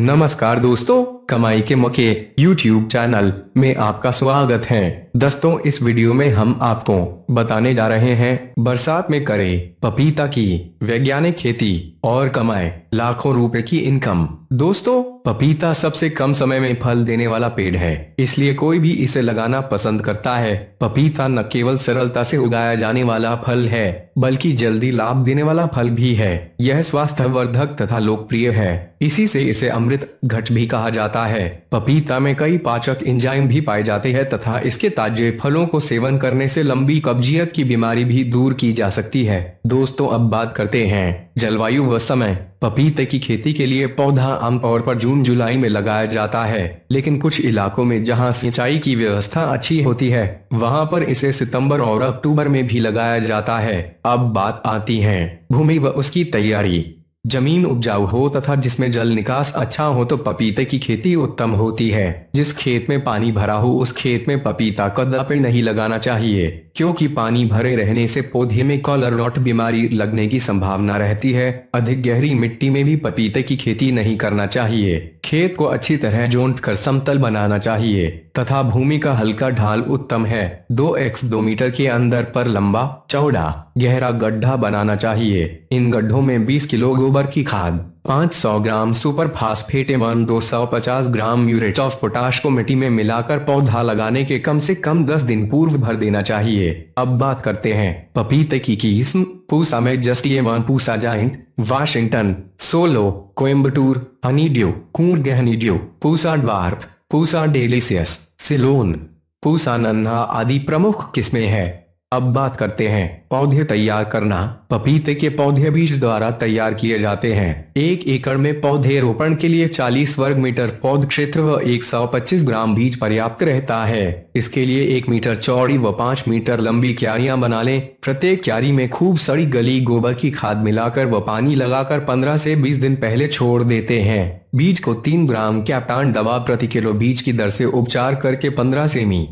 नमस्कार दोस्तों कमाई के मौके YouTube चैनल में आपका स्वागत है दोस्तों इस वीडियो में हम आपको बताने जा रहे हैं बरसात में करें पपीता की वैज्ञानिक खेती और कमाए लाखों रुपए की इनकम दोस्तों पपीता सबसे कम समय में फल देने वाला पेड़ है इसलिए कोई भी इसे लगाना पसंद करता है पपीता न केवल सरलता से उगाया जाने वाला फल है बल्कि जल्दी लाभ देने वाला फल भी है यह स्वास्थ्यवर्धक तथा लोकप्रिय है इसी से इसे अमृत घट भी कहा जाता है पपीता में कई पाचक इंजाइम भी पाए जाते हैं तथा इसके ताजे फलों को सेवन करने से लंबी कब्जियत की बीमारी भी दूर की जा सकती है दोस्तों अब बात करते हैं जलवायु व समय पपीते की खेती के लिए पौधा आमतौर पर जून जुलाई में लगाया जाता है लेकिन कुछ इलाकों में जहां सिंचाई की व्यवस्था अच्छी होती है वहां पर इसे सितंबर और अक्टूबर में भी लगाया जाता है अब बात आती है भूमि व उसकी तैयारी जमीन उपजाऊ हो तथा जिसमें जल निकास अच्छा हो तो पपीते की खेती उत्तम होती है जिस खेत में पानी भरा हो उस खेत में पपीता का नहीं लगाना चाहिए क्योंकि पानी भरे रहने से पौधे में कॉलर रॉट बीमारी लगने की संभावना रहती है अधिक गहरी मिट्टी में भी पपीते की खेती नहीं करना चाहिए खेत को अच्छी तरह जोत कर समतल बनाना चाहिए तथा भूमि का हल्का ढाल उत्तम है दो एक्स दो मीटर के अंदर पर लंबा चौड़ा गहरा गड्ढा बनाना चाहिए इन गड्ढों में 20 किलो गोबर की खाद 500 ग्राम सुपर फास्फेट एवं 250 ग्राम यूरेट ऑफ पोटाश को मिट्टी में मिलाकर पौधा लगाने के कम से कम 10 दिन पूर्व भर देना चाहिए अब बात करते हैं पपीते की किस्म पूसा में जस्टी एवं Pusa giant Washington solo Coimbatore honey dew Coorg गहनीडियो पूसा डार्फ पूसा डेलिसियस सिलोन पूसा नन्हा आदि प्रमुख किस्में हैं अब बात करते हैं पौधे तैयार करना पपीते के पौधे बीज द्वारा तैयार किए जाते हैं एक एकड़ में पौधे रोपण के लिए 40 वर्ग मीटर पौध क्षेत्र व 125 ग्राम बीज पर्याप्त रहता है इसके लिए एक मीटर चौड़ी व पाँच मीटर लंबी क्यारियां बना लें प्रत्येक क्यारी में खूब सड़ी गली गोबर की खाद मिलाकर व पानी लगाकर पंद्रह ऐसी बीस दिन पहले छोड़ देते हैं बीज को तीन ग्राम कैप्टान दवा प्रति किलो बीज की दर ऐसी उपचार करके पंद्रह सेमी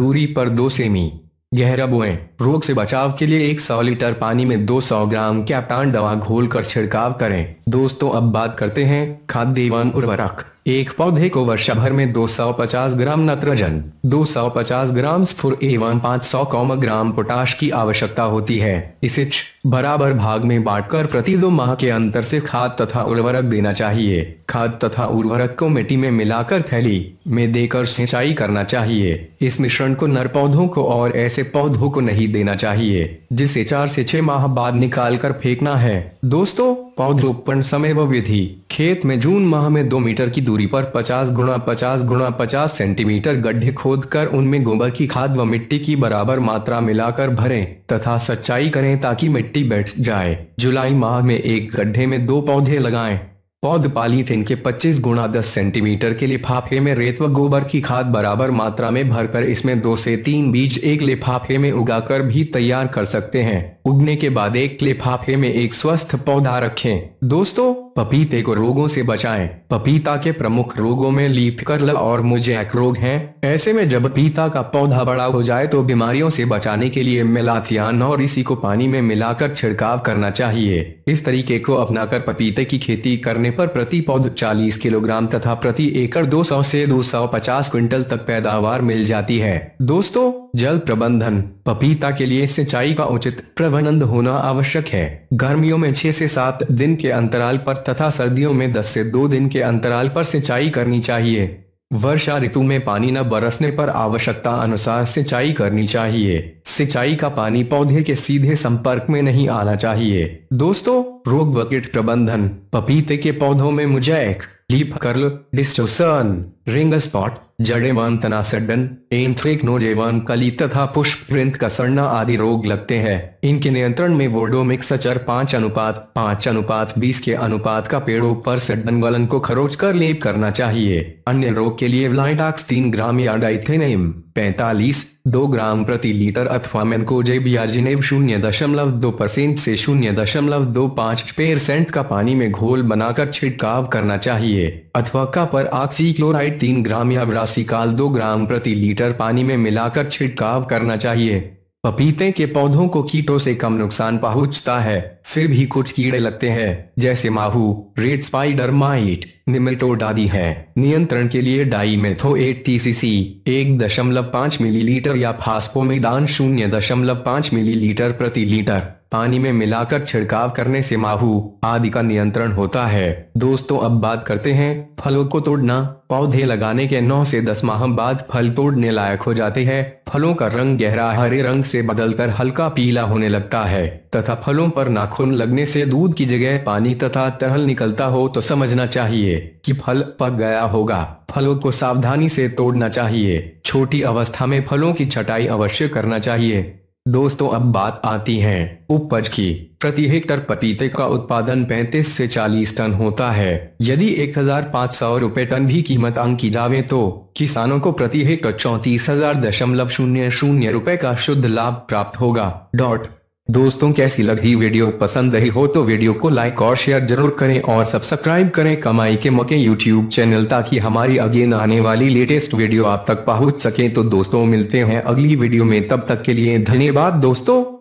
दूरी पर दो सेमी गहरा बोए रोग से बचाव के लिए एक सौ लीटर पानी में 200 ग्राम कैप्टान दवा घोल कर छिड़काव करें दोस्तों अब बात करते हैं खाद्य एवं उर्वरक एक पौधे को वर्ष भर में 250 ग्राम नाइट्रोजन 250 ग्राम स्फुर एवं 500 कौम ग्राम पोटाश की आवश्यकता होती है इसे बराबर भाग में बांटकर प्रति दो माह के अंतर से खाद तथा उर्वरक देना चाहिए खाद तथा उर्वरक को मिट्टी में मिलाकर थैली में देकर सिंचाई करना चाहिए इस मिश्रण को नर पौधों को और ऐसे पौधों को नहीं देना चाहिए जिसे चार से छह माह बाद निकाल कर फेंकना है दोस्तों पौधरोपण समय व विधि खेत में जून माह में दो मीटर की दूरी पर 50 गुणा 50 गुणा 50 सेंटीमीटर गड्ढे खोद कर उनमें गोबर की खाद व मिट्टी की बराबर मात्रा मिलाकर भरें तथा सच्चाई करें ताकि मिट्टी बैठ जाए जुलाई माह में एक गड्ढे में दो पौधे लगाएं। पौध पालीथीन के 25 गुणा 10 सेंटीमीटर के लिफाफे में रेत व गोबर की खाद बराबर मात्रा में भरकर इसमें दो से तीन बीज एक लिफाफे में उगाकर भी तैयार कर सकते हैं उगने के बाद एक लिफाफे में एक स्वस्थ पौधा रखें दोस्तों पपीते को रोगों से बचाएं। पपीता के प्रमुख रोगों में लीफ कर्ल और मुजैक रोग हैं। ऐसे में जब पपीता का पौधा बड़ा हो जाए तो बीमारियों से बचाने के लिए मिलाथियान और इसी को पानी में मिलाकर छिड़काव करना चाहिए इस तरीके को अपनाकर पपीते की खेती करने पर प्रति पौध 40 किलोग्राम तथा प्रति एकड़ 200 से 250 क्विंटल तक पैदावार मिल जाती है दोस्तों जल प्रबंधन पपीता के लिए सिंचाई का उचित प्रबंध सेवानंद होना आवश्यक है गर्मियों में छह से सात दिन के अंतराल पर तथा सर्दियों में दस से दो दिन के अंतराल पर सिंचाई करनी चाहिए वर्षा ऋतु में पानी न बरसने पर आवश्यकता अनुसार सिंचाई करनी चाहिए सिंचाई का पानी पौधे के सीधे संपर्क में नहीं आना चाहिए दोस्तों रोग वकीट प्रबंधन पपीते के पौधों में mosaic leaf curl distortion ring spot जड़ेवान तनासडन एंथ्रेक नोजेवान कली तथा पुष्प प्रिंत सड़ना आदि रोग लगते हैं इनके नियंत्रण में वोडोमिक्स अचर पांच अनुपात पांच अनुपात बीस के अनुपात का पेड़ों पर सड्डन गलन को खरोच कर लेप करना चाहिए अन्य रोग के लिए व्लाइटाक्स तीन ग्राम या डाइथेनेम पैंतालीस दो ग्राम प्रति लीटर अथवा मेनकोजेब या शून्य दशमलव दो परसेंट से शून्य दशमलव दो पाँच परसेंट का पानी में घोल बनाकर छिड़काव करना चाहिए अथवा का पर आक्सी क्लोराइड तीन ग्राम या ब्रासिकाल दो ग्राम प्रति लीटर पानी में मिलाकर छिड़काव करना चाहिए पपीते के पौधों को कीटों से कम नुकसान पहुंचता है फिर भी कुछ कीड़े लगते हैं जैसे माहू रेड स्पाइडर माइट निमेटोड आदि है नियंत्रण के लिए dimethoate T C C एक दशमलव पाँच मिलीलीटर या दान शून्य दशमलव पाँच मिलीलीटर प्रति लीटर पानी में मिलाकर छिड़काव करने से माहू आदि का नियंत्रण होता है दोस्तों अब बात करते हैं फलों को तोड़ना पौधे लगाने के 9 से 10 माह बाद फल तोड़ने लायक हो जाते हैं फलों का रंग गहरा हरे रंग से बदलकर हल्का पीला होने लगता है तथा फलों पर नाखून लगने से दूध की जगह पानी तथा तरल निकलता हो तो समझना चाहिए कि फल पक गया होगा फलों को सावधानी से तोड़ना चाहिए छोटी अवस्था में फलों की छटाई अवश्य करना चाहिए दोस्तों अब बात आती है उपज की प्रति हेक्टर पपीते का उत्पादन 35 से 40 टन होता है यदि एक हजार पाँच सौ रूपए टन भी कीमत अंक की जावे तो किसानों को प्रति हेक्टर चौतीस हजार दशमलव शून्य शून्य रूपए का शुद्ध लाभ प्राप्त होगा डॉट दोस्तों कैसी लगी वीडियो पसंद रही हो तो वीडियो को लाइक और शेयर जरूर करें और सब्सक्राइब करें कमाई के मौके यूट्यूब चैनल ताकि हमारी अगेन आने वाली लेटेस्ट वीडियो आप तक पहुंच सके तो दोस्तों मिलते हैं अगली वीडियो में तब तक के लिए धन्यवाद दोस्तों